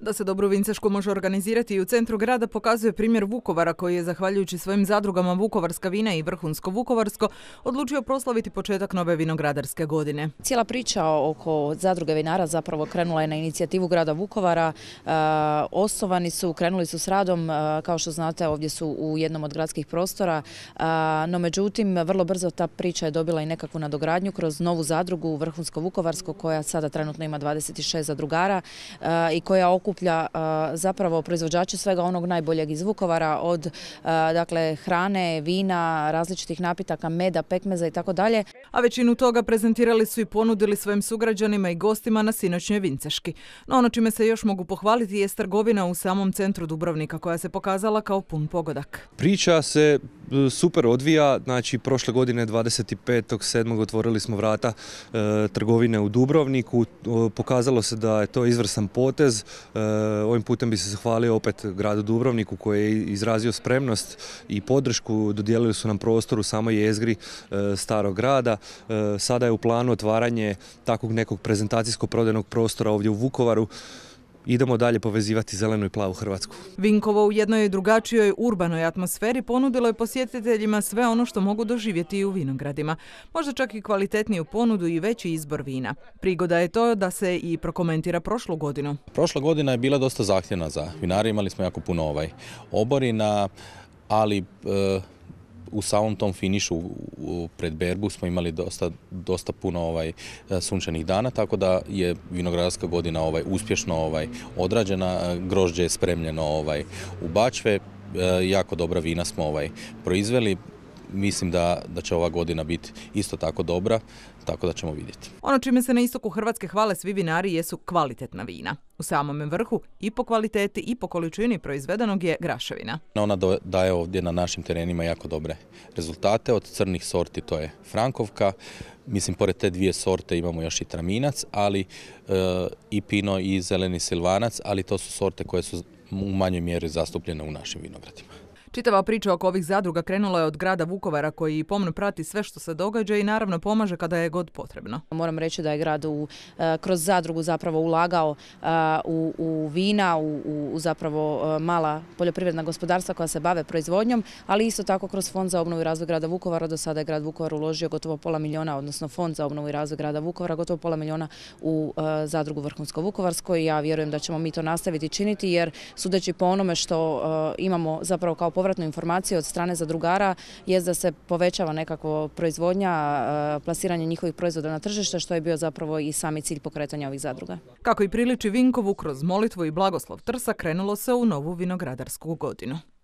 Da se dobro može organizirati i u centru grada pokazuje primjer Vukovara koji je, zahvaljujući svojim zadrugama Vukovarska vina i Vrhunsko Vukovarsko, odlučio proslaviti početak nove vinogradarske godine. Cijela priča oko zadruge vinara zapravo krenula je na inicijativu grada Vukovara. E, Osovani su, krenuli su s radom, e, kao što znate ovdje su u jednom od gradskih prostora, e, no međutim vrlo brzo ta priča je dobila i nekakvu nadogradnju kroz novu zadrugu Vrhunsko Vukovarsko koja sada trenutno ima 26 zadrugara i koja oko okuplja zapravo proizvođače svega onog najboljeg iz Vukovara od dakle, hrane, vina, različitih napitaka, meda, pekmeza i tako dalje. A većinu toga prezentirali su i ponudili svojim sugrađanima i gostima na sinoćnjoj Vinceški. No ono čime se još mogu pohvaliti je trgovina u samom centru Dubrovnika koja se pokazala kao pun pogodak. Priča se e, super odvija, znači prošle godine 25.7. otvorili smo vrata e, trgovine u Dubrovniku, pokazalo se da je to izvrsan potez, Eh, ovim putem bi se zahvalio opet gradu Dubrovniku koji je izrazio spremnost i podršku, dodijelili su nam prostor u samoj jezgri eh, starog grada. Eh, sada je u planu otvaranje takvog nekog prezentacijsko prodajnog prostora ovdje u Vukovaru idemo dalje povezivati zelenu i plavu Hrvatsku. Vinkovo u jednoj drugačijoj urbanoj atmosferi ponudilo je posjetiteljima sve ono što mogu doživjeti i u vinogradima. Možda čak i kvalitetniju ponudu i veći izbor vina. Prigoda je to da se i prokomentira prošlu godinu. Prošla godina je bila dosta zahtjevna za vinare, imali smo jako puno ovaj, oborina, ali e, u samom tom finišu pred Berbu smo imali dosta, puno ovaj, sunčanih dana, tako da je vinogradarska godina ovaj uspješno ovaj, odrađena, grožđe je spremljeno ovaj u bačve, e, jako dobra vina smo ovaj proizveli, mislim da, da će ova godina biti isto tako dobra, tako da ćemo vidjeti. Ono čime se na istoku Hrvatske hvale svi vinari jesu kvalitetna vina. U samom vrhu i po kvaliteti i po količini proizvedenog je graševina. Ona daje ovdje na našim terenima jako dobre rezultate. Od crnih sorti to je Frankovka, mislim pored te dvije sorte imamo još i traminac, ali e, i pino i zeleni silvanac, ali to su sorte koje su u manjoj mjeri zastupljene u našim vinogradima. Čitava priča oko ovih zadruga krenula je od grada Vukovara koji pomno prati sve što se događa i naravno pomaže kada je god potrebno. Moram reći da je grad u, e, kroz zadrugu zapravo ulagao e, u, vina, u, zapravo e, mala poljoprivredna gospodarstva koja se bave proizvodnjom, ali isto tako kroz Fond za obnovu i razvoj grada Vukovara. Do sada je grad Vukovar uložio gotovo pola milijuna, odnosno Fond za obnovu i razvoj grada Vukovara, gotovo pola milijuna u zadrugu Vrhunsko-Vukovarskoj. Ja vjerujem da ćemo mi to nastaviti činiti jer sudeći po onome što imamo zapravo kao povratnu informaciju od strane zadrugara je da se povećava nekako proizvodnja, plasiranje njihovih proizvoda na tržište, što je bio zapravo i sami cilj pokretanja ovih zadruga. Kako i priliči Vinkovu, kroz molitvu i blagoslov Trsa krenulo se u novu vinogradarsku godinu.